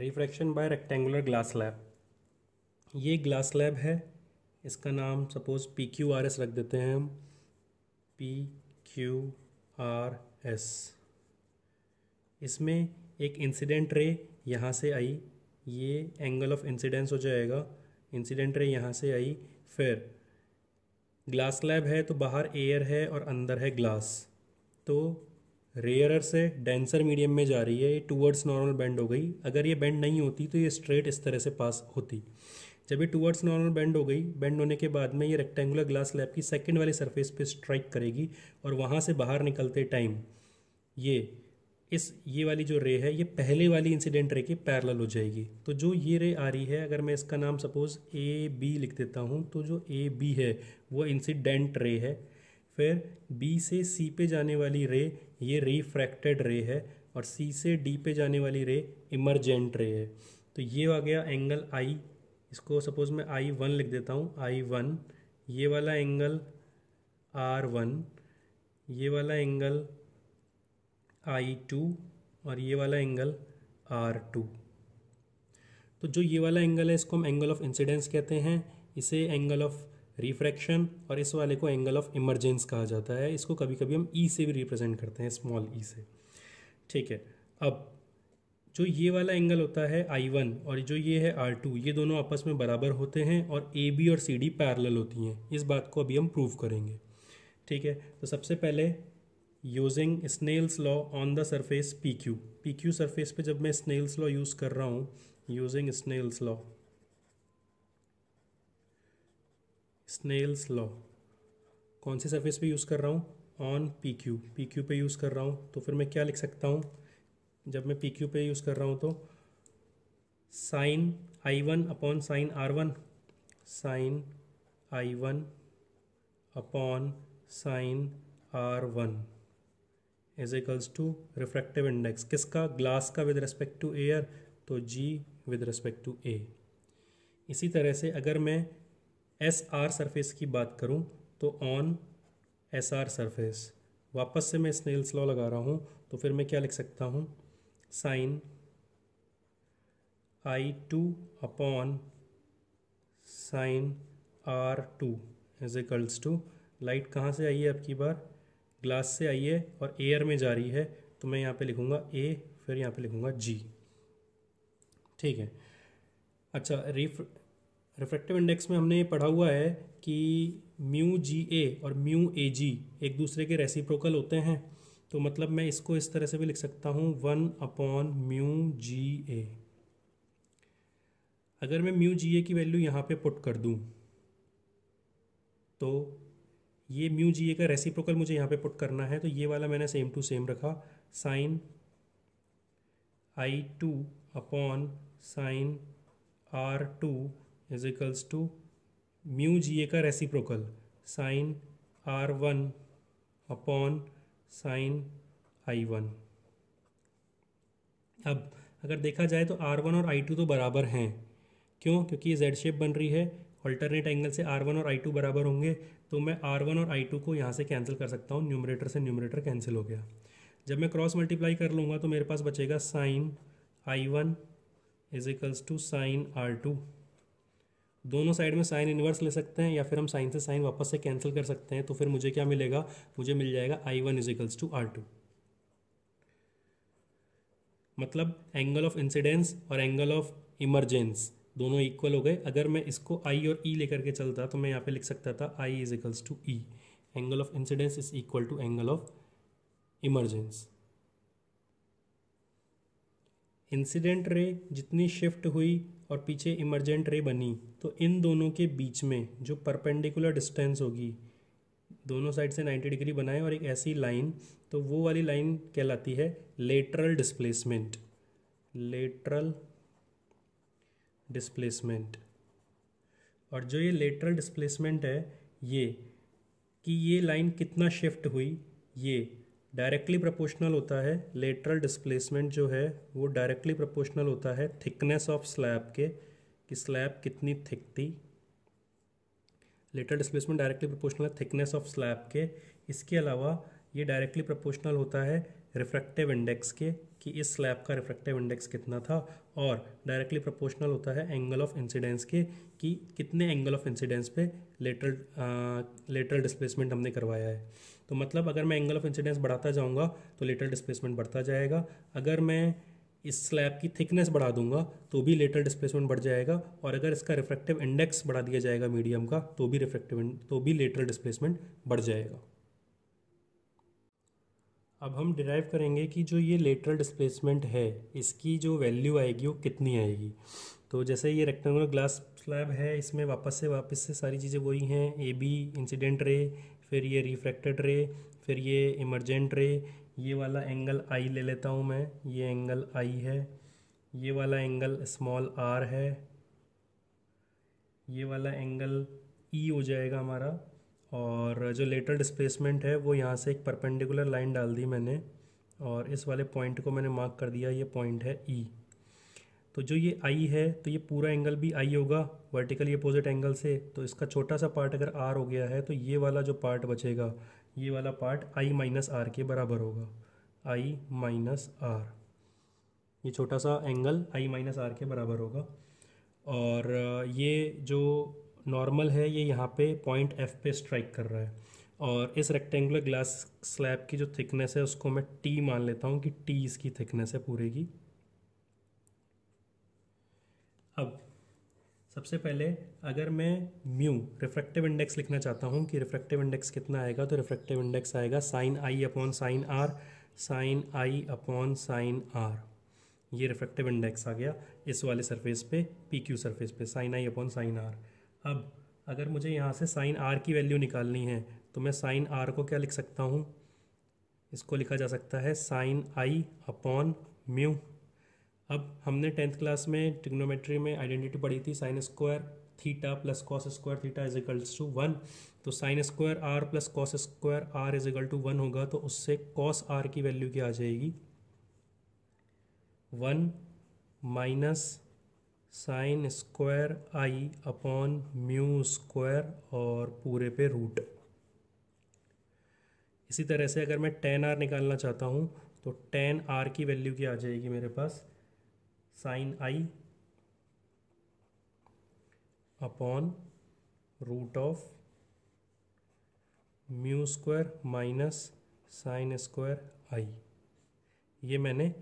Refraction by rectangular glass lab ये glass lab है इसका नाम suppose P Q R S रख देते हैं हम पी क्यू आर एस इसमें एक इंसिडेंट रे यहाँ से आई ये एंगल ऑफ इंसिडेंस हो जाएगा इंसिडेंट रे यहाँ से आई फिर ग्लास लैब है तो बाहर एयर है और अंदर है ग्लास तो रेयरर से डेंसर मीडियम में जा रही है ये टूवर्ड्स नॉर्मल बैंड हो गई अगर ये बैंड नहीं होती तो ये स्ट्रेट इस तरह से पास होती जब ये टूवर्ड्स नॉर्मल बैंड हो गई बैंड होने के बाद में ये रेक्टेंगुलर ग्लास लैब की सेकेंड वाली सरफेस पे स्ट्राइक करेगी और वहाँ से बाहर निकलते टाइम ये इस ये वाली जो रे है ये पहले वाली इंसिडेंट रे के पैरल हो जाएगी तो जो ये रे आ रही है अगर मैं इसका नाम सपोज ए बी लिख देता हूँ तो जो ए बी है वो इंसिडेंट रे है फिर बी से सी पे जाने वाली रे ये रिफ्रैक्टेड रे है और सी से डी पे जाने वाली रे इमरजेंट रे है तो ये आ गया एंगल आई इसको सपोज मैं आई वन लिख देता हूँ आई वन ये वाला एंगल आर वन ये वाला एंगल आई टू और ये वाला एंगल आर टू तो जो ये वाला एंगल है इसको हम एंगल ऑफ इंसिडेंस कहते हैं इसे एंगल ऑफ रिफ्रैक्शन और इस वाले को एंगल ऑफ इमरजेंस कहा जाता है इसको कभी कभी हम ई e से भी रिप्रेजेंट करते हैं स्मॉल ई e से ठीक है अब जो ये वाला एंगल होता है आई वन और जो ये है आर टू ये दोनों आपस में बराबर होते हैं और ए बी और सी डी पैरल होती हैं इस बात को अभी हम प्रूव करेंगे ठीक है तो सबसे पहले using Snell's law on the surface P Q P Q surface पर जब मैं स्नेल्स लॉ यूज़ कर रहा हूँ using Snell's law Snell's law कौन सी सरफेस पे यूज़ कर रहा हूँ on P Q P Q पे यूज़ कर रहा हूँ तो फिर मैं क्या लिख सकता हूँ जब मैं पी क्यू पे यूज़ कर रहा हूँ तो sine I one upon sine r one sine I one upon sine r one is equals to refractive index किसका ग्लास का विद रेस्पेक्ट टू एयर तो G with respect to A इसी तरह से अगर मैं एस आर सरफेस की बात करूँ तो ऑन एस आर सरफेस वापस से मैं स्नेल्स लॉ लगा रहा हूँ तो फिर मैं क्या लिख सकता हूँ sine i two upon sine r two as a girls to light कहाँ से आई है आपकी बार ग्लास से आई है और एयर में जा रही है तो मैं यहाँ पे लिखूँगा ए फिर यहाँ पे लिखूँगा जी ठीक है अच्छा रिफ रिफ्रैक्टिव इंडेक्स में हमने पढ़ा हुआ है कि म्यू जी ए और म्यू ए जी एक दूसरे के रेसिप्रोकल होते हैं तो मतलब मैं इसको इस तरह से भी लिख सकता हूँ one upon mu G A अगर मैं म्यू जी ए की वैल्यू यहाँ पे पुट कर दूँ तो ये म्यू जी ए का रेसिप्रोकल मुझे यहाँ पे पुट करना है तो ये वाला मैंने सेम टू सेम रखा sine i two upon sine r two is equals to mu G A का reciprocal sine r one upon sine आई वन अब अगर देखा जाए तो आर वन और आई टू तो बराबर हैं क्यों क्योंकि ये जेड शेप बन रही है अल्टरनेट एंगल से आर वन और आई टू बराबर होंगे तो मैं आर वन और आई टू को यहाँ से कैंसिल कर सकता हूँ न्यूमरेटर से न्यूमरेटर कैंसिल हो गया जब मैं क्रॉस मल्टीप्लाई कर लूँगा तो मेरे पास बचेगा sine I one is equals to sine r two दोनों साइड में साइन इन्वर्स ले सकते हैं या फिर हम साइन से साइन वापस से कैंसिल कर सकते हैं तो फिर मुझे क्या मिलेगा मुझे मिल जाएगा I one equals to R two मतलब एंगल ऑफ इंसिडेंस और एंगल ऑफ इमरजेंस दोनों इक्वल हो गए अगर मैं इसको आई और ई e लेकर के चलता तो मैं यहाँ पे लिख सकता था I equals to E angle of incidence is equal to angle of emergence incident ray जितनी शिफ्ट हुई और पीछे इमरजेंट रे बनी तो इन दोनों के बीच में जो परपेंडिकुलर डिस्टेंस होगी दोनों साइड से 90 डिग्री बनाएं और एक ऐसी लाइन तो वो वाली लाइन कहलाती है लेटरल डिस्प्लेसमेंट लेटरल डिस्प्लेसमेंट और जो ये लेटरल डिस्प्लेसमेंट है ये कि ये लाइन कितना शिफ्ट हुई ये डायरेक्टली प्रोपोर्शनल होता है लेटरल डिस्प्लेसमेंट जो है वो डायरेक्टली प्रोपोर्शनल होता है थिकनेस ऑफ स्लैब के कि स्लैब कितनी थिक थी लेटरल डिस्प्लेसमेंट डायरेक्टली प्रोपोर्शनल है थिकनेस ऑफ स्लैब के इसके अलावा ये डायरेक्टली प्रोपोर्शनल होता है रिफ्रैक्टिव इंडेक्स के कि इस स्लैब का रिफ्रैक्टिव इंडेक्स कितना था और डायरेक्टली प्रोपोर्शनल होता है एंगल ऑफ इंसिडेंस के कि कितने एंगल ऑफ इंसिडेंस पे लेटरल लेटरल डिस्प्लेसमेंट हमने करवाया है तो मतलब अगर मैं एंगल ऑफ इंसिडेंस बढ़ाता जाऊँगा तो लेटरल डिस्प्लेसमेंट बढ़ता जाएगा अगर मैं इस स्लैब की थिकनेस बढ़ा दूंगा तो भी लेटर डिस्प्लेसमेंट बढ़ जाएगा और अगर इसका रिफ्रैक्टिव इंडेक्स बढ़ा दिया जाएगा मीडियम का तो भी रिफ्रैक्टिव तो भी लेटरल डिस्प्लेसमेंट बढ़ जाएगा अब हम डिराइव करेंगे कि जो ये लेटरल डिस्प्लेसमेंट है इसकी जो वैल्यू आएगी वो कितनी आएगी तो जैसे ये रेक्टेंगुलर ग्लास स्लैब है इसमें वापस से वापस से सारी चीज़ें वही हैं ए बी इंसिडेंट रे फिर ये रिफ्रैक्टेड रे फिर ये इमरजेंट रे ये वाला एंगल आई ले लेता हूँ मैं ये एंगल आई है ये वाला एंगल स्मॉल आर है ये वाला एंगल ई e हो जाएगा हमारा और जो लेटर डिस्प्लेसमेंट है वो यहाँ से एक परपेंडिकुलर लाइन डाल दी मैंने और इस वाले पॉइंट को मैंने मार्क कर दिया ये पॉइंट है ई e. तो जो ये आई है तो ये पूरा एंगल भी आई होगा वर्टिकली अपोजिट एंगल से तो इसका छोटा सा पार्ट अगर आर हो गया है तो ये वाला जो पार्ट बचेगा ये वाला पार्ट आई माइनस आर के बराबर होगा आई माइनस आर ये छोटा सा एंगल आई माइनस आर के बराबर होगा और ये जो नॉर्मल है ये यहाँ पे पॉइंट एफ पे स्ट्राइक कर रहा है और इस रेक्टेंगुलर ग्लास स्लैब की जो थिकनेस है उसको मैं टी मान लेता हूँ कि टी इसकी थिकनेस है पूरे की अब सबसे पहले अगर मैं म्यू रिफ्रैक्टिव इंडेक्स लिखना चाहता हूँ कि रिफ्रैक्टिव इंडेक्स कितना आएगा तो रिफ्रैक्टिव इंडेक्स आएगा sine I upon sine R sine I upon sine R ये रिफ्रैक्टिव इंडेक्स आ गया इस वाले सरफेस पे पी क्यू सरफेस पे sine I upon sine R अब अगर मुझे यहाँ से साइन आर की वैल्यू निकालनी है तो मैं साइन आर को क्या लिख सकता हूँ इसको लिखा जा सकता है साइन आई अपॉन म्यू अब हमने टेंथ क्लास में टिग्नोमेट्री में आइडेंटिटी पढ़ी थी sine square theta plus cos square theta is equals to one तो sine square R plus cos square R is equal to one होगा तो उससे कॉस आर की वैल्यू क्या आ जाएगी one minus sine square I upon mu square और पूरे पे रूट इसी तरह से अगर मैं टेन आर निकालना चाहता हूँ तो टेन आर की वैल्यू क्या आ जाएगी मेरे पास sine I upon root of mu square minus sine square I ये मैंने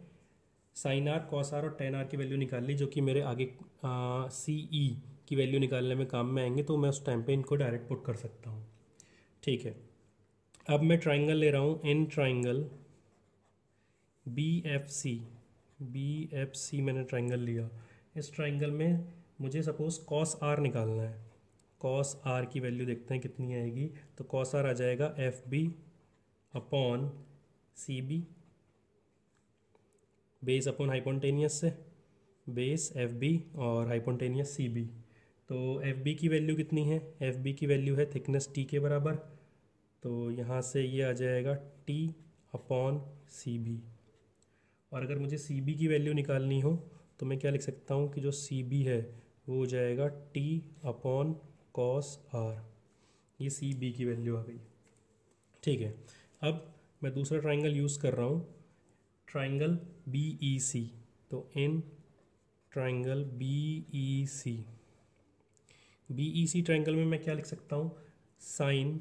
साइन आर कॉस आर और टेन आर की वैल्यू निकाल ली जो कि मेरे आगे सी ई e की वैल्यू निकालने में काम में आएंगे तो मैं उस टाइम पे इनको डायरेक्ट पुट कर सकता हूँ ठीक है अब मैं ट्राइंगल ले रहा हूँ in triangle B F C B F C मैंने ट्राइंगल लिया इस ट्राइंगल में मुझे सपोज़ कॉस आर निकालना है कॉस आर की वैल्यू देखते हैं कितनी आएगी तो कॉस आर आ जाएगा F B upon C B base upon hypotenuse से बेस एफ बी और हाइपोटेनियस सी बी तो एफ बी की वैल्यू कितनी है एफ बी की वैल्यू है थिकनेस टी के बराबर तो यहाँ से ये आ जाएगा टी अपॉन सी बी और अगर मुझे सी बी की वैल्यू निकालनी हो तो मैं क्या लिख सकता हूँ कि जो सी बी है वो हो जाएगा टी अपॉन कॉस आर ये सी बी की वैल्यू आ गई ठीक है अब मैं दूसरा ट्राइंगल यूज़ कर रहा हूँ ट्राइंगल बी ई सी तो in triangle B E C B E C triangle में मैं क्या लिख सकता हूँ साइन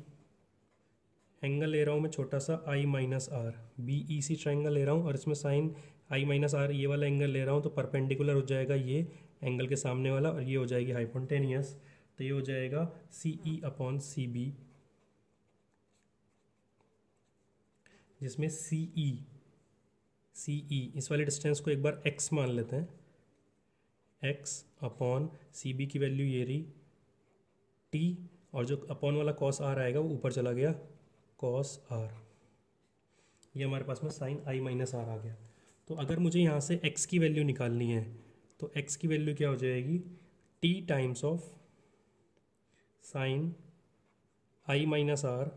एंगल ले रहा हूँ मैं छोटा सा I minus R B E C triangle ले रहा हूँ और इसमें साइन आई माइनस आर ये वाला एंगल ले रहा हूँ तो परपेंडिकुलर हो जाएगा ये एंगल के सामने वाला और ये हो जाएगी हाइपोटेनियस तो ये हो जाएगा सी ई अपॉन सी बी जिसमें सी ई e सी ई e, इस वाले डिस्टेंस को एक बार एक्स मान लेते हैं एक्स अपॉन सी बी की वैल्यू ये रही टी और जो अपॉन वाला कॉस आर आएगा वो ऊपर चला गया कॉस आर ये हमारे पास में साइन आई माइनस आर आ गया तो अगर मुझे यहाँ से एक्स की वैल्यू निकालनी है तो एक्स की वैल्यू क्या हो जाएगी T times of sine I minus R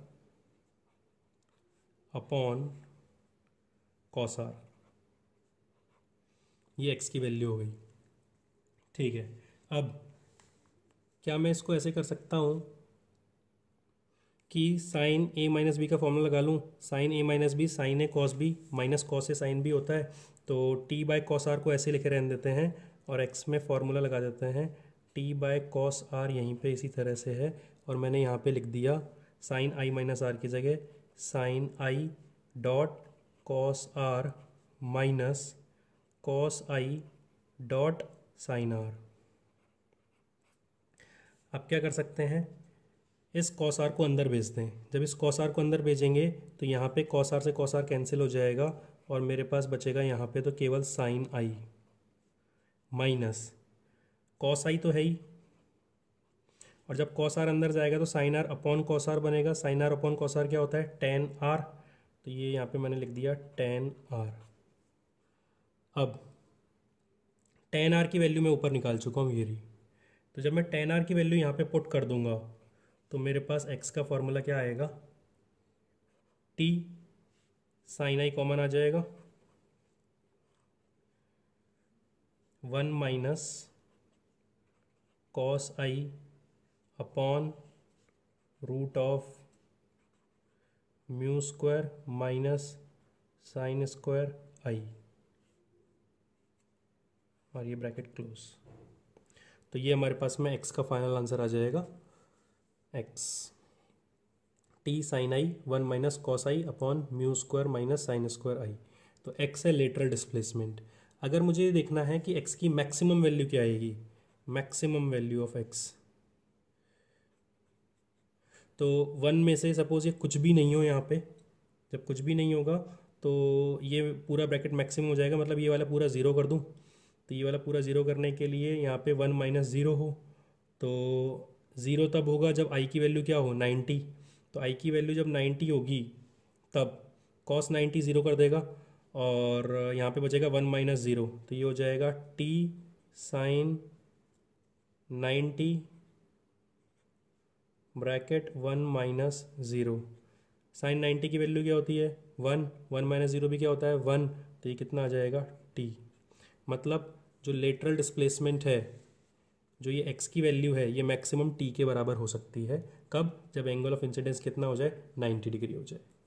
upon cos R ये एक्स की वैल्यू हो गई ठीक है अब क्या मैं इसको ऐसे कर सकता हूँ कि साइन ए माइनस बी का फॉर्मूला लगा लूँ sine A minus B sine A cos B minus cos A sine B होता है तो टी बाय कॉस आर को ऐसे लिखे रहने देते हैं और एक्स में फॉर्मूला लगा देते हैं टी बाय कॉस आर यहीं पे इसी तरह से है और मैंने यहाँ पे लिख दिया साइन आई माइनस आर की जगह sine I dot cos R minus cos I dot sine R आप क्या कर सकते हैं इस कॉस आर को अंदर भेज दें जब इस कॉस आर को अंदर भेजेंगे तो यहाँ पे कॉस आर से कॉस आर कैंसिल हो जाएगा और मेरे पास बचेगा यहाँ पे तो केवल sine I minus cos I तो है ही और जब कॉस आर अंदर जाएगा तो sine R upon cos R बनेगा sine R upon cos R क्या होता है टेन आर तो ये यहाँ पे मैंने लिख दिया टेन आर अब टेन आर की वैल्यू मैं ऊपर निकाल चुका हूँ ये रही तो जब मैं टेन आर की वैल्यू यहाँ पे पुट कर दूंगा तो मेरे पास एक्स का फॉर्मूला क्या आएगा टी साइन आई कॉमन आ जाएगा one minus cos I upon root of mu square minus sine square I और ये ब्रैकेट क्लोज तो ये हमारे पास में एक्स का फाइनल आंसर आ जाएगा X T sine I one minus cos I upon mu square minus sine square I तो एक्स है लेटरल डिस्प्लेसमेंट अगर मुझे ये देखना है कि एक्स की मैक्सिमम वैल्यू क्या आएगी मैक्सिमम वैल्यू ऑफ एक्स तो वन में से सपोज ये कुछ भी नहीं हो यहाँ पे जब कुछ भी नहीं होगा तो ये पूरा ब्रैकेट मैक्सिमम हो जाएगा मतलब ये वाला पूरा ज़ीरो कर दूँ तो ये वाला पूरा ज़ीरो करने के लिए यहाँ पे वन माइनस ज़ीरो हो तो ज़ीरो तब होगा जब आई की वैल्यू क्या हो नाइन्टी तो आई की वैल्यू जब नाइन्टी होगी तब कॉस नाइन्टी ज़ीरो कर देगा और यहाँ पे बचेगा वन माइनस ज़ीरो तो ये हो जाएगा T sine ninety bracket one minus zero sine ninety की वैल्यू क्या होती है वन वन माइनस ज़ीरो भी क्या होता है वन तो ये कितना आ जाएगा टी मतलब जो लेटरल डिस्प्लेसमेंट है जो ये एक्स की वैल्यू है ये मैक्सिमम टी के बराबर हो सकती है कब जब एंगल ऑफ इंसिडेंस कितना हो जाए 90 डिग्री हो जाए